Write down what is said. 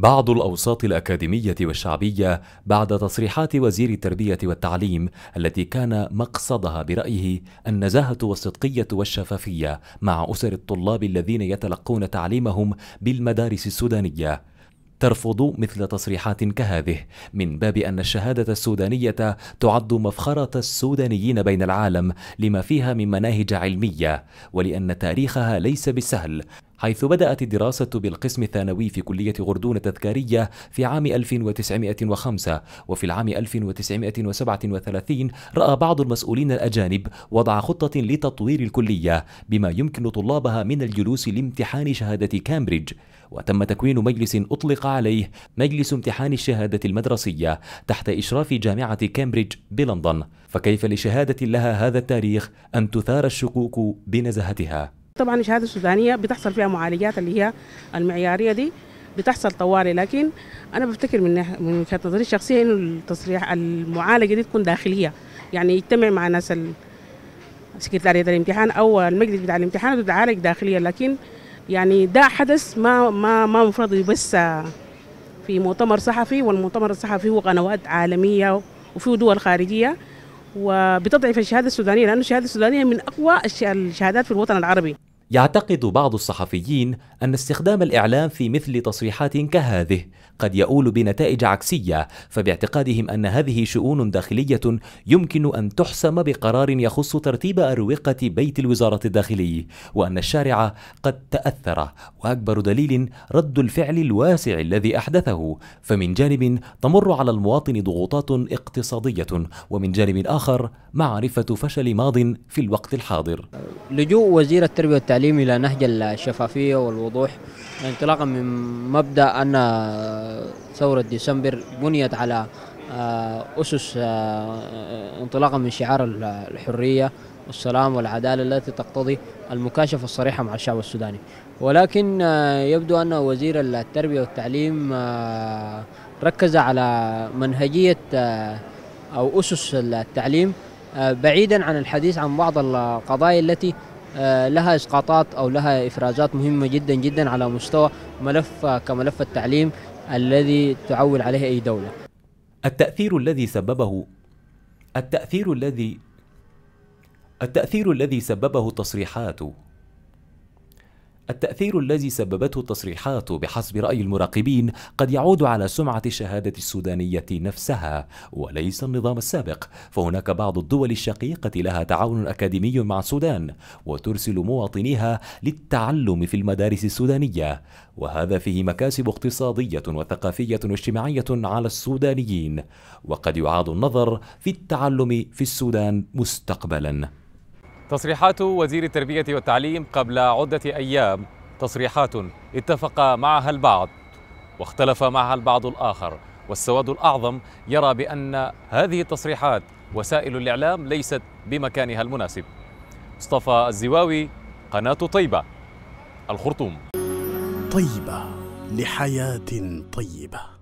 بعض الاوساط الاكاديميه والشعبيه بعد تصريحات وزير التربيه والتعليم التي كان مقصدها برايه النزاهه والصدقيه والشفافيه مع اسر الطلاب الذين يتلقون تعليمهم بالمدارس السودانيه ترفض مثل تصريحات كهذه من باب ان الشهاده السودانيه تعد مفخره السودانيين بين العالم لما فيها من مناهج علميه ولان تاريخها ليس بالسهل حيث بدأت الدراسة بالقسم الثانوي في كلية غردون التذكارية في عام 1905 وفي العام 1937 رأى بعض المسؤولين الأجانب وضع خطة لتطوير الكلية بما يمكن طلابها من الجلوس لامتحان شهادة كامبريدج وتم تكوين مجلس أطلق عليه مجلس امتحان الشهادة المدرسية تحت إشراف جامعة كامبريدج بلندن فكيف لشهادة لها هذا التاريخ أن تثار الشكوك بنزهتها طبعا الشهاده السودانيه بتحصل فيها معالجات اللي هي المعياريه دي بتحصل طوالي لكن انا بفتكر من من وجهه نظري الشخصيه انه التصريح المعالجه دي تكون داخليه يعني يجتمع مع ناس سكرتاريه الامتحان او المجلس بتاع الامتحان وتتعالج داخليا لكن يعني ده حدث ما ما ما مفروض بس في مؤتمر صحفي والمؤتمر الصحفي هو قنوات عالميه وفيه دول خارجيه وبتضعف الشهاده السودانيه لانه الشهاده السودانيه من اقوى الشهادات في الوطن العربي يعتقد بعض الصحفيين أن استخدام الإعلام في مثل تصريحات كهذه قد يؤول بنتائج عكسية، فباعتقادهم أن هذه شؤون داخلية يمكن أن تحسم بقرار يخص ترتيب أروقة بيت الوزارة الداخلي، وأن الشارع قد تأثر، وأكبر دليل رد الفعل الواسع الذي أحدثه، فمن جانب تمر على المواطن ضغوطات اقتصادية، ومن جانب آخر معرفة فشل ماض في الوقت الحاضر. لجوء وزير التربية والتعليم التعليم إلى نهج الشفافية والوضوح انطلاقا من مبدأ أن ثورة ديسمبر بنيت على آه، أسس آه، انطلاقا من شعار الحرية والسلام والعدالة التي تقتضي المكاشفة الصريحة مع الشعب السوداني ولكن آه، يبدو أن وزير التربية والتعليم ركز على منهجية أو أسس التعليم بعيدا عن الحديث عن بعض القضايا التي آه، لها اسقاطات او لها افرازات مهمه جدا جدا على مستوى ملف كملف التعليم الذي تعول عليه اي دوله. التاثير الذي سببه التاثير الذي التاثير الذي سببه تصريحات التأثير الذي سببته التصريحات بحسب رأي المراقبين قد يعود على سمعة الشهادة السودانية نفسها وليس النظام السابق فهناك بعض الدول الشقيقة لها تعاون أكاديمي مع السودان وترسل مواطنيها للتعلم في المدارس السودانية وهذا فيه مكاسب اقتصادية وثقافية واجتماعية على السودانيين وقد يعاد النظر في التعلم في السودان مستقبلا تصريحات وزير التربية والتعليم قبل عدة أيام تصريحات اتفق معها البعض واختلف معها البعض الآخر والسواد الأعظم يرى بأن هذه التصريحات وسائل الإعلام ليست بمكانها المناسب مصطفى الزواوي قناة طيبة الخرطوم طيبة لحياة طيبة